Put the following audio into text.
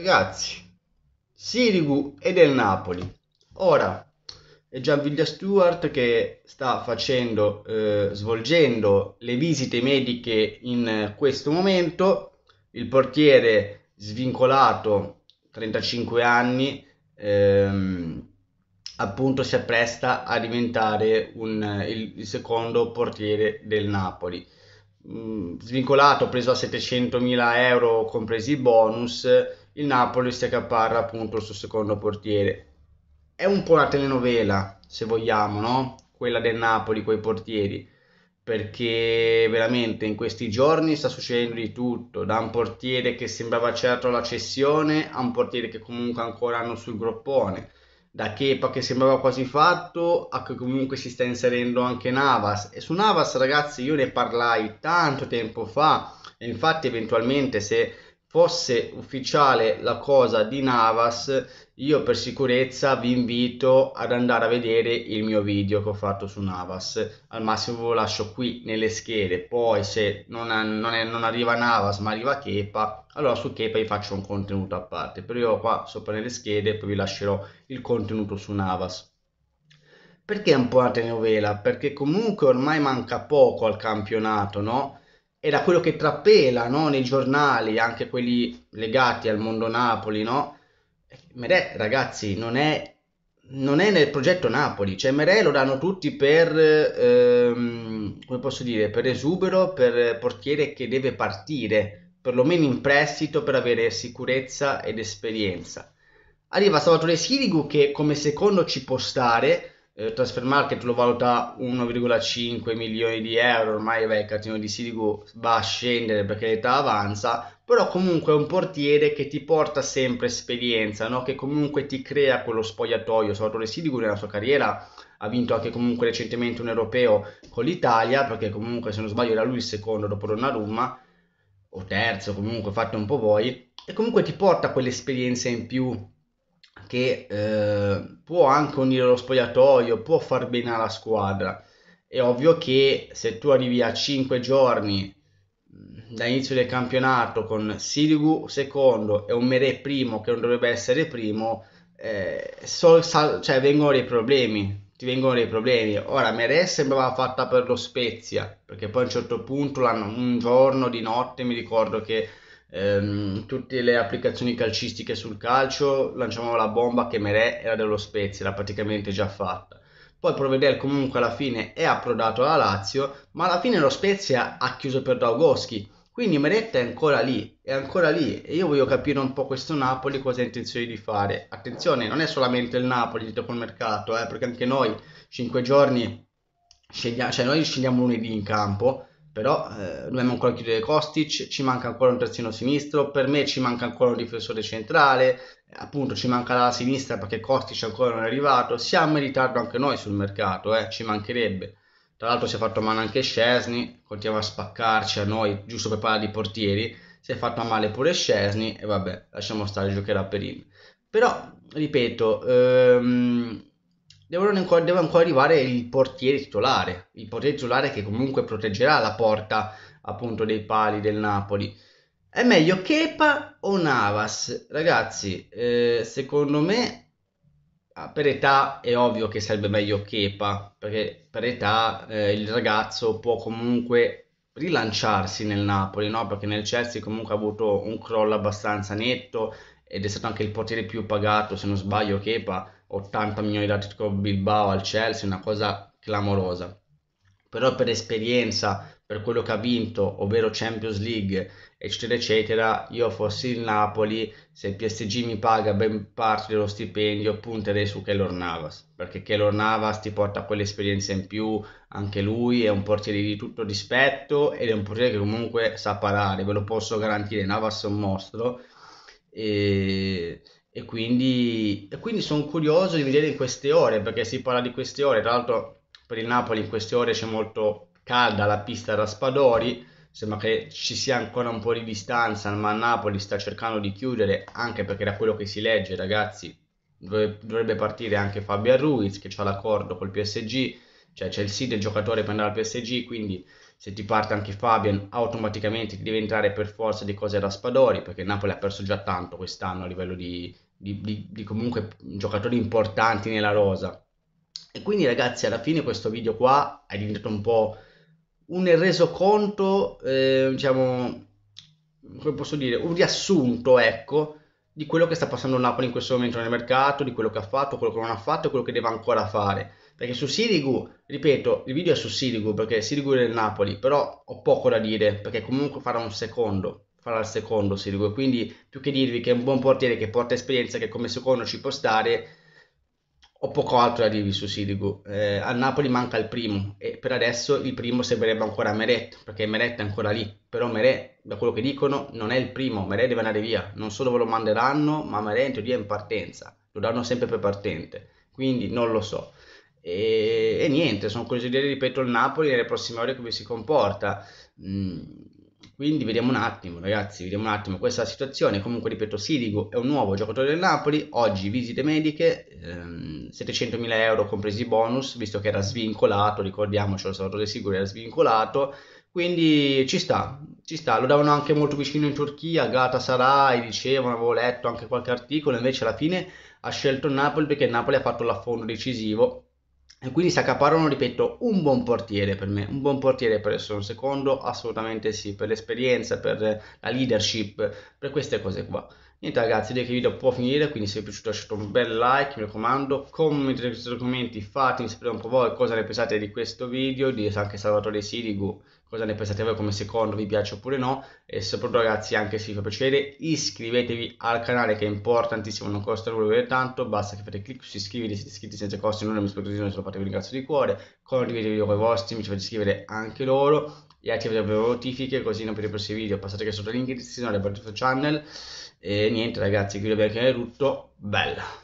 ragazzi, Sirigu e del Napoli. Ora, è Gianviglia Stewart che sta facendo, eh, svolgendo le visite mediche in eh, questo momento. Il portiere svincolato, 35 anni, ehm, appunto si appresta a diventare un, eh, il, il, secondo portiere del Napoli. Mm, svincolato, preso a 700.000 euro compresi i bonus il Napoli si accaparra appunto il suo secondo portiere. È un po' una telenovela, se vogliamo, no? Quella del Napoli, quei portieri, perché veramente in questi giorni sta succedendo di tutto, da un portiere che sembrava certo la cessione a un portiere che comunque ancora hanno sul groppone, da Kepa che sembrava quasi fatto a che comunque si sta inserendo anche Navas. E su Navas, ragazzi, io ne parlai tanto tempo fa, e infatti eventualmente se fosse ufficiale la cosa di Navas, io per sicurezza vi invito ad andare a vedere il mio video che ho fatto su Navas. Al massimo ve lo lascio qui nelle schede, poi se non, non, è, non arriva Navas ma arriva Kepa, allora su Kepa vi faccio un contenuto a parte. Però io qua sopra nelle schede poi vi lascerò il contenuto su Navas. Perché è un po' una telenovela? Perché comunque ormai manca poco al campionato, no? era quello che trappela no? nei giornali, anche quelli legati al mondo Napoli, no? Merè, ragazzi, non è, non è nel progetto Napoli, cioè Merè lo danno tutti per, ehm, come posso dire, per esubero, per portiere che deve partire, perlomeno in prestito per avere sicurezza ed esperienza. Arriva Salvatore Sirigu che come secondo ci può stare, eh, Transfer Market lo valuta 1,5 milioni di euro, ormai beh, il cartino di Sirigu va a scendere perché l'età avanza, però comunque è un portiere che ti porta sempre esperienza, no? che comunque ti crea quello spogliatoio, soprattutto Sirigu nella sua carriera ha vinto anche comunque recentemente un europeo con l'Italia, perché comunque se non sbaglio era lui il secondo dopo Donnarumma, o terzo comunque, fate un po' voi, e comunque ti porta quell'esperienza in più che eh, può anche unire lo spogliatoio, può far bene alla squadra. È ovvio che se tu arrivi a 5 giorni mm, dall'inizio del campionato con Sirigu secondo e un Mere primo che non dovrebbe essere primo, eh, so, sal, cioè vengono dei problemi. Ti vengono dei problemi. Ora, Mere sembrava fatta per lo Spezia, perché poi a un certo punto, un giorno di notte, mi ricordo che ehm, tutte le applicazioni calcistiche sul calcio, lanciavamo la bomba che Merè era dello Spezia, era praticamente già fatta. Poi Provedel comunque alla fine è approdato alla Lazio, ma alla fine lo Spezia ha chiuso per Daugoschi. Quindi Meretta è ancora lì, è ancora lì e io voglio capire un po' questo Napoli cosa ha intenzione di fare. Attenzione, non è solamente il Napoli dietro col mercato, eh, perché anche noi 5 giorni scegliamo, cioè noi scegliamo lunedì in campo, però eh, dobbiamo ancora chiudere Kostic, ci manca ancora un terzino sinistro, per me ci manca ancora un difensore centrale, appunto ci manca la sinistra perché Kostic ancora non è arrivato, siamo in ritardo anche noi sul mercato, eh, ci mancherebbe. Tra l'altro si è fatto male anche Scesni, continuiamo a spaccarci a noi, giusto per parlare di portieri, si è fatto male pure Scesni e vabbè, lasciamo stare, giocherà per il. Però, ripeto, ehm, devono, deve ancora arrivare il portiere titolare, il portiere titolare che comunque proteggerà la porta appunto dei pali del Napoli. È meglio Kepa o Navas? Ragazzi, eh, secondo me ah, per età è ovvio che sarebbe meglio Kepa, perché per età eh, il ragazzo può comunque rilanciarsi nel Napoli, no? perché nel Chelsea comunque ha avuto un crollo abbastanza netto ed è stato anche il portiere più pagato, se non sbaglio, Kepa 80 milioni da Atletico Bilbao al Chelsea, una cosa clamorosa. Però per esperienza, per quello che ha vinto, ovvero Champions League, eccetera, eccetera, io fossi il Napoli, se il PSG mi paga ben parte dello stipendio, punterei su Keylor Navas, perché Keylor Navas ti porta quell'esperienza in più, anche lui è un portiere di tutto rispetto ed è un portiere che comunque sa parare, ve lo posso garantire, Navas è un mostro. E e quindi, e quindi sono curioso di vedere in queste ore, perché si parla di queste ore, tra l'altro per il Napoli in queste ore c'è molto calda la pista Raspadori, sembra che ci sia ancora un po' di distanza, ma Napoli sta cercando di chiudere, anche perché da quello che si legge, ragazzi, dovrebbe partire anche Fabio Ruiz che ha l'accordo col PSG, cioè c'è il sì del giocatore per andare al PSG, quindi se ti parte anche Fabian automaticamente ti deve entrare per forza di cose Raspadori perché Napoli ha perso già tanto quest'anno a livello di, di, di, di comunque giocatori importanti nella rosa e quindi ragazzi alla fine questo video qua è diventato un po' un resoconto eh, diciamo come posso dire un riassunto ecco di quello che sta passando Napoli in questo momento nel mercato di quello che ha fatto, quello che non ha fatto e quello che deve ancora fare perché su Sirigu, ripeto, il video è su Sirigu perché Sirigu è del Napoli, però ho poco da dire perché comunque farà un secondo, farà il secondo Sirigu quindi più che dirvi che è un buon portiere che porta esperienza, che come secondo ci può stare, ho poco altro da dirvi su Sirigu. Eh, al Napoli manca il primo e per adesso il primo sembrerebbe ancora Meret, perché Meret è ancora lì. Però Meret, da quello che dicono, non è il primo, Meret deve andare via. Non solo ve lo manderanno, ma Meret è in partenza, lo danno sempre per partente. Quindi non lo so. E, e niente, sono consiglieri, ripeto, il Napoli nelle prossime ore come si comporta. Mm, quindi vediamo un attimo, ragazzi, vediamo un attimo questa situazione. Comunque, ripeto, Sidigo è un nuovo giocatore del Napoli. Oggi visite mediche, ehm, 700.000 euro compresi bonus, visto che era svincolato, ricordiamocelo, Salvatore Siguri era svincolato. Quindi ci sta, ci sta. Lo davano anche molto vicino in Turchia, Gata Sarai, dicevano, avevo letto anche qualche articolo, invece alla fine ha scelto il Napoli perché il Napoli ha fatto l'affondo decisivo e quindi si accaparrano, ripeto, un buon portiere per me, un buon portiere per essere un secondo, assolutamente sì, per l'esperienza, per la leadership, per queste cose qua niente ragazzi direi che il video può finire quindi se vi è piaciuto lasciate un bel like mi raccomando commentate questi documenti, fatemi sapere un po' voi cosa ne pensate di questo video di anche Salvatore Sirigu cosa ne pensate voi come secondo vi piace oppure no e soprattutto ragazzi anche se vi fa piacere iscrivetevi al canale che è importantissimo non costa nulla per tanto basta che fate clic su iscriviti siete iscritti senza costi nulla mi spiego così non se lo fate vi ringrazio di cuore condividete il video con i vostri mi fate iscrivere anche loro e attivate le notifiche così non per i prossimi video passate che sotto link l'indirizzo alle vostre channel e niente ragazzi, qui la Bianca è tutto, bella!